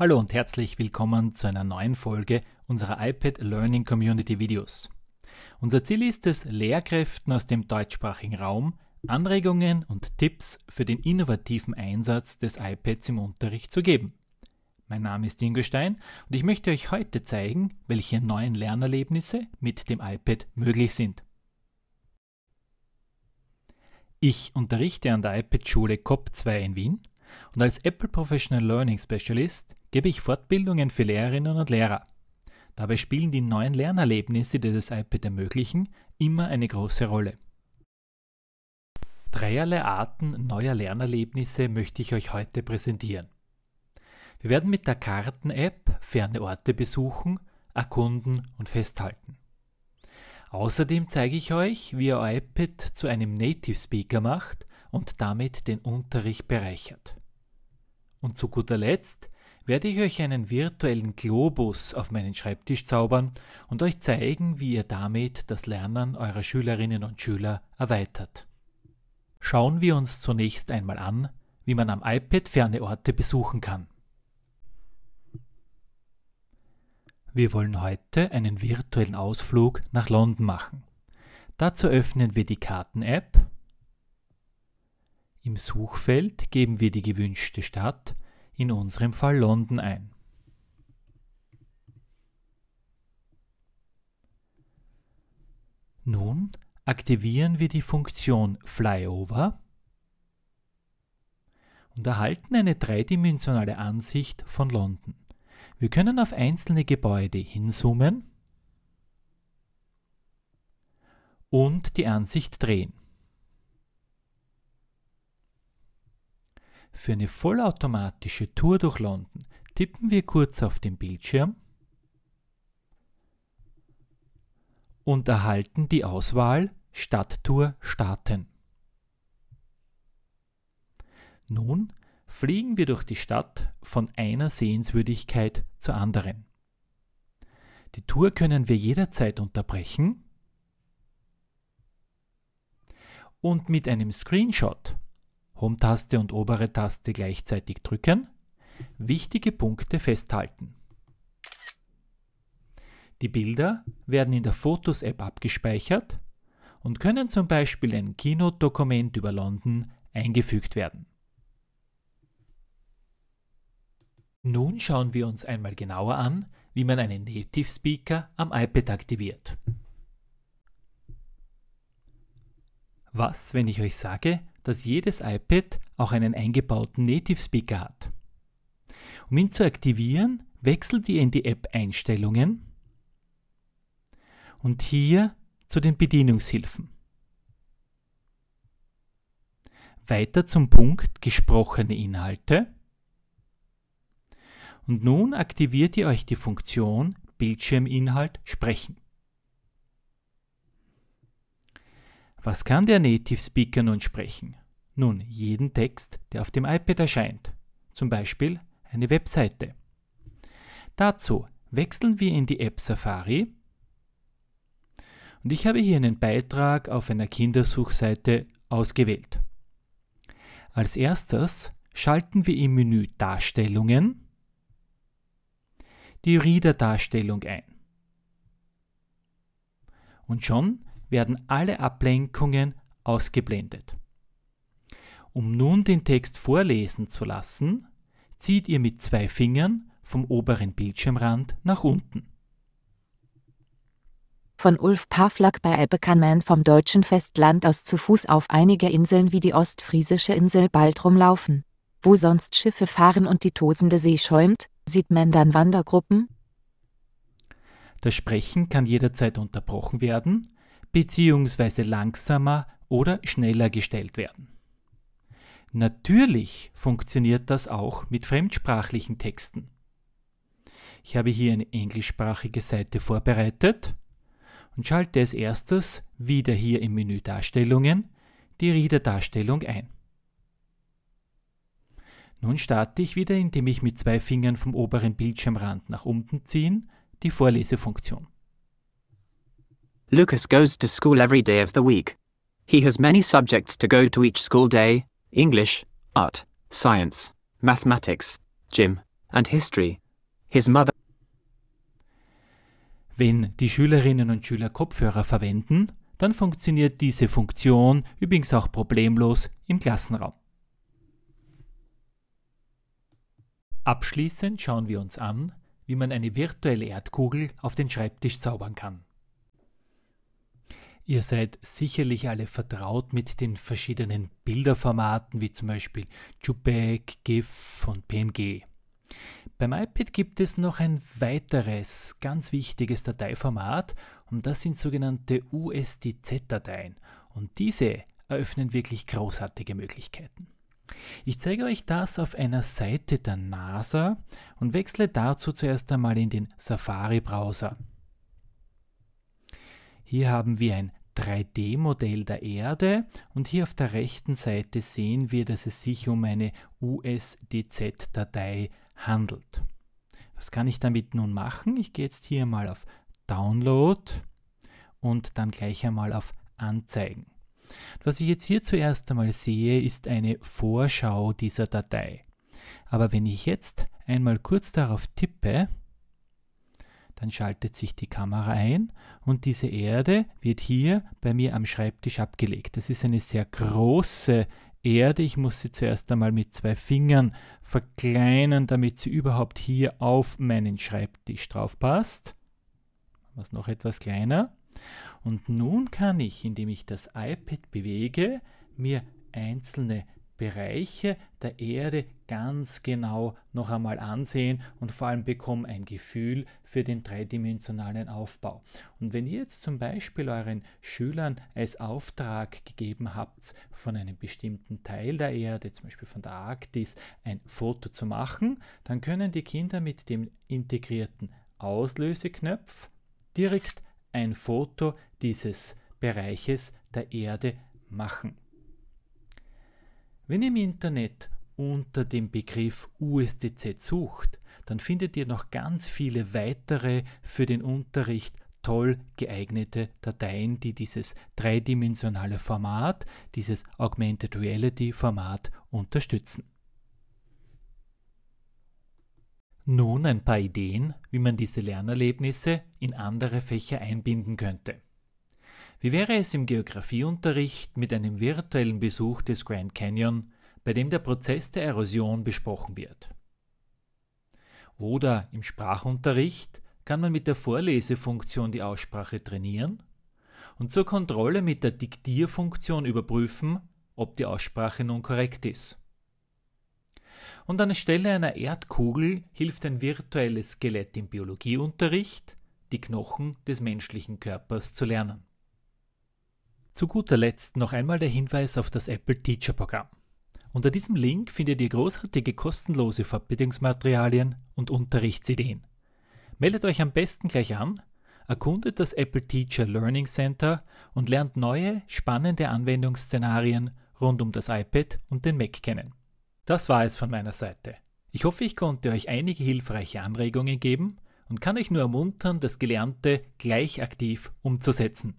Hallo und herzlich willkommen zu einer neuen Folge unserer iPad Learning Community Videos. Unser Ziel ist es, Lehrkräften aus dem deutschsprachigen Raum Anregungen und Tipps für den innovativen Einsatz des iPads im Unterricht zu geben. Mein Name ist Ingo Stein und ich möchte euch heute zeigen, welche neuen Lernerlebnisse mit dem iPad möglich sind. Ich unterrichte an der iPad-Schule COP2 in Wien und als Apple Professional Learning Specialist gebe ich Fortbildungen für Lehrerinnen und Lehrer. Dabei spielen die neuen Lernerlebnisse, die das iPad ermöglichen, immer eine große Rolle. Dreierlei Arten neuer Lernerlebnisse möchte ich euch heute präsentieren. Wir werden mit der Karten-App ferne Orte besuchen, erkunden und festhalten. Außerdem zeige ich euch, wie ihr iPad zu einem Native Speaker macht und damit den Unterricht bereichert. Und zu guter Letzt werde ich euch einen virtuellen Globus auf meinen Schreibtisch zaubern und euch zeigen, wie ihr damit das Lernen eurer Schülerinnen und Schüler erweitert. Schauen wir uns zunächst einmal an, wie man am iPad ferne Orte besuchen kann. Wir wollen heute einen virtuellen Ausflug nach London machen. Dazu öffnen wir die Karten-App. Im Suchfeld geben wir die gewünschte Stadt in unserem Fall London ein. Nun aktivieren wir die Funktion Flyover und erhalten eine dreidimensionale Ansicht von London. Wir können auf einzelne Gebäude hinzoomen und die Ansicht drehen. Für eine vollautomatische Tour durch London tippen wir kurz auf den Bildschirm und erhalten die Auswahl Stadttour starten. Nun fliegen wir durch die Stadt von einer Sehenswürdigkeit zur anderen. Die Tour können wir jederzeit unterbrechen und mit einem Screenshot Home-Taste und obere Taste gleichzeitig drücken, wichtige Punkte festhalten. Die Bilder werden in der Fotos-App abgespeichert und können zum Beispiel in ein Keynote-Dokument über London eingefügt werden. Nun schauen wir uns einmal genauer an, wie man einen Native Speaker am iPad aktiviert. Was, wenn ich euch sage, dass jedes iPad auch einen eingebauten Native Speaker hat. Um ihn zu aktivieren, wechselt ihr in die App Einstellungen und hier zu den Bedienungshilfen. Weiter zum Punkt gesprochene Inhalte. Und nun aktiviert ihr euch die Funktion Bildschirminhalt sprechen. Was kann der Native Speaker nun sprechen? Nun jeden Text, der auf dem iPad erscheint, zum Beispiel eine Webseite. Dazu wechseln wir in die App Safari und ich habe hier einen Beitrag auf einer Kindersuchseite ausgewählt. Als erstes schalten wir im Menü Darstellungen die Reader-Darstellung ein. Und schon werden alle Ablenkungen ausgeblendet. Um nun den Text vorlesen zu lassen, zieht ihr mit zwei Fingern vom oberen Bildschirmrand nach unten. Von Ulf Pavlak bei Ebbekanman vom deutschen Festland aus zu Fuß auf einige Inseln wie die ostfriesische Insel Baltrum laufen. Wo sonst Schiffe fahren und die tosende See schäumt, sieht man dann Wandergruppen? Das Sprechen kann jederzeit unterbrochen werden, bzw. langsamer oder schneller gestellt werden. Natürlich funktioniert das auch mit fremdsprachlichen Texten. Ich habe hier eine englischsprachige Seite vorbereitet und schalte als erstes wieder hier im Menü Darstellungen die Reader-Darstellung ein. Nun starte ich wieder, indem ich mit zwei Fingern vom oberen Bildschirmrand nach unten ziehen die Vorlesefunktion. Lucas goes to school every day of the week. He has many subjects to go to each school day English, art, science, mathematics, gym and history. His mother. Wenn die Schülerinnen und Schüler Kopfhörer verwenden, dann funktioniert diese Funktion übrigens auch problemlos im Klassenraum. Abschließend schauen wir uns an, wie man eine virtuelle Erdkugel auf den Schreibtisch zaubern kann. Ihr seid sicherlich alle vertraut mit den verschiedenen Bilderformaten wie zum Beispiel JPEG, GIF und PNG. Beim iPad gibt es noch ein weiteres ganz wichtiges Dateiformat und das sind sogenannte USDZ-Dateien und diese eröffnen wirklich großartige Möglichkeiten. Ich zeige euch das auf einer Seite der NASA und wechsle dazu zuerst einmal in den Safari-Browser. Hier haben wir ein 3D-Modell der Erde und hier auf der rechten Seite sehen wir, dass es sich um eine USDZ-Datei handelt. Was kann ich damit nun machen? Ich gehe jetzt hier mal auf Download und dann gleich einmal auf Anzeigen. Was ich jetzt hier zuerst einmal sehe, ist eine Vorschau dieser Datei. Aber wenn ich jetzt einmal kurz darauf tippe, dann schaltet sich die Kamera ein und diese Erde wird hier bei mir am Schreibtisch abgelegt. Das ist eine sehr große Erde. Ich muss sie zuerst einmal mit zwei Fingern verkleinern, damit sie überhaupt hier auf meinen Schreibtisch drauf passt. Was noch etwas kleiner. Und nun kann ich, indem ich das iPad bewege, mir einzelne Bereiche der Erde ganz genau noch einmal ansehen und vor allem bekommen ein Gefühl für den dreidimensionalen Aufbau. Und wenn ihr jetzt zum Beispiel euren Schülern als Auftrag gegeben habt, von einem bestimmten Teil der Erde, zum Beispiel von der Arktis, ein Foto zu machen, dann können die Kinder mit dem integrierten Auslöseknopf direkt ein Foto dieses Bereiches der Erde machen. Wenn ihr im Internet unter dem Begriff USDZ sucht, dann findet ihr noch ganz viele weitere für den Unterricht toll geeignete Dateien, die dieses dreidimensionale Format, dieses Augmented Reality Format unterstützen. Nun ein paar Ideen, wie man diese Lernerlebnisse in andere Fächer einbinden könnte. Wie wäre es im Geografieunterricht mit einem virtuellen Besuch des Grand Canyon, bei dem der Prozess der Erosion besprochen wird? Oder im Sprachunterricht kann man mit der Vorlesefunktion die Aussprache trainieren und zur Kontrolle mit der Diktierfunktion überprüfen, ob die Aussprache nun korrekt ist. Und anstelle einer Erdkugel hilft ein virtuelles Skelett im Biologieunterricht, die Knochen des menschlichen Körpers zu lernen. Zu guter Letzt noch einmal der Hinweis auf das Apple Teacher Programm. Unter diesem Link findet ihr großartige kostenlose Fortbildungsmaterialien und Unterrichtsideen. Meldet euch am besten gleich an, erkundet das Apple Teacher Learning Center und lernt neue, spannende Anwendungsszenarien rund um das iPad und den Mac kennen. Das war es von meiner Seite. Ich hoffe, ich konnte euch einige hilfreiche Anregungen geben und kann euch nur ermuntern, das Gelernte gleich aktiv umzusetzen.